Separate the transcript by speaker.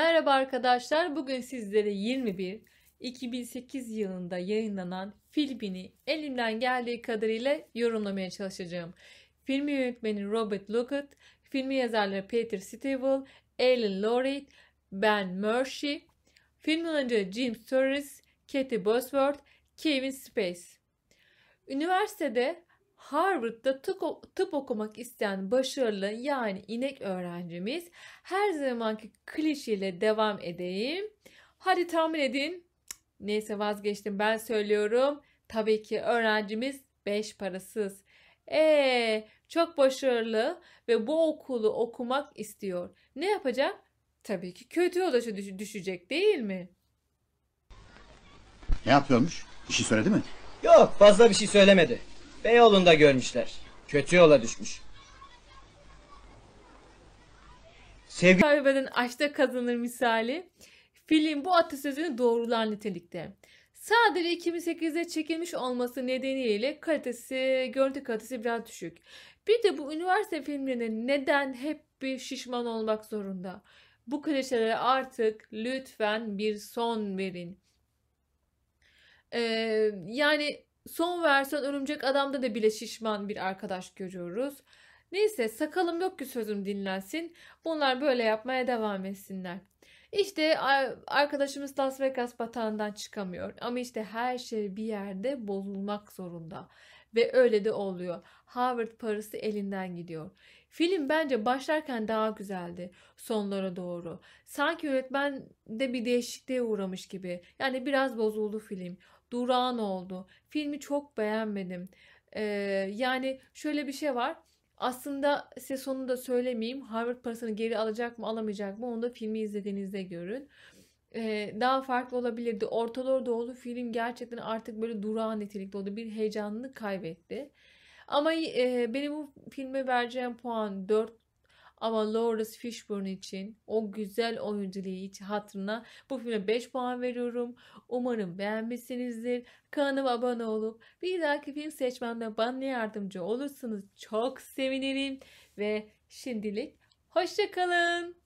Speaker 1: Merhaba arkadaşlar. Bugün sizlere 21 2008 yılında yayınlanan filmini elimden geldiği kadarıyla yorumlamaya çalışacağım. Filmi yönetmeni Robert Luckett, filmi yazarları Peter Stivell, Alan Lorid, Ben Murphy, film oyuncu Jim Sturris, Katie Bosworth, Kevin Space. Üniversitede Harvard'da tıp, tıp okumak isteyen başarılı yani inek öğrencimiz her zamanki klişeyle devam edeyim. Hadi tahmin edin. Neyse vazgeçtim ben söylüyorum. Tabii ki öğrencimiz beş parasız. Ee, çok başarılı ve bu okulu okumak istiyor. Ne yapacak? Tabii ki kötü yola düşecek değil mi? Ne yapıyormuş? Bir şey söyledi mi? Yok fazla bir şey söylemedi. Beyoğlu'nda görmüşler. Kötü yola düşmüş. Sevgi... Kaybeden açta kazanır misali. Film bu atasözünü doğrular nitelikte. Sadece 2008'de çekilmiş olması nedeniyle kalitesi, görüntü kalitesi biraz düşük. Bir de bu üniversite filmlerine neden hep bir şişman olmak zorunda? Bu klişelere artık lütfen bir son verin. Ee, yani Son versiyon Örümcek Adam'da da bile şişman bir arkadaş görüyoruz. Neyse sakalım yok ki sözüm dinlensin. Bunlar böyle yapmaya devam etsinler. İşte arkadaşımız Las Vegas batağından çıkamıyor. Ama işte her şey bir yerde bozulmak zorunda. Ve öyle de oluyor. Harvard parası elinden gidiyor. Film bence başlarken daha güzeldi sonlara doğru. Sanki yönetmen de bir değişikliğe uğramış gibi. Yani biraz bozuldu film durağan oldu. Filmi çok beğenmedim. Ee, yani şöyle bir şey var. Aslında size sonunu da söylemeyeyim. Harvard parasını geri alacak mı alamayacak mı onu da filmi izlediğinizde görün. Ee, daha farklı olabilirdi. Ortalar Doğulu film gerçekten artık böyle durağan nitelikte oldu. Bir heyecanını kaybetti. Ama e, benim bu filme vereceğim puan 4 ama Lawrence Fishburne için o güzel oyunculuğu için hatırına bu filme 5 puan veriyorum. Umarım beğenmişsinizdir. Kanalıma abone olup bir dahaki film seçmemde bana yardımcı olursanız çok sevinirim. Ve şimdilik hoşçakalın.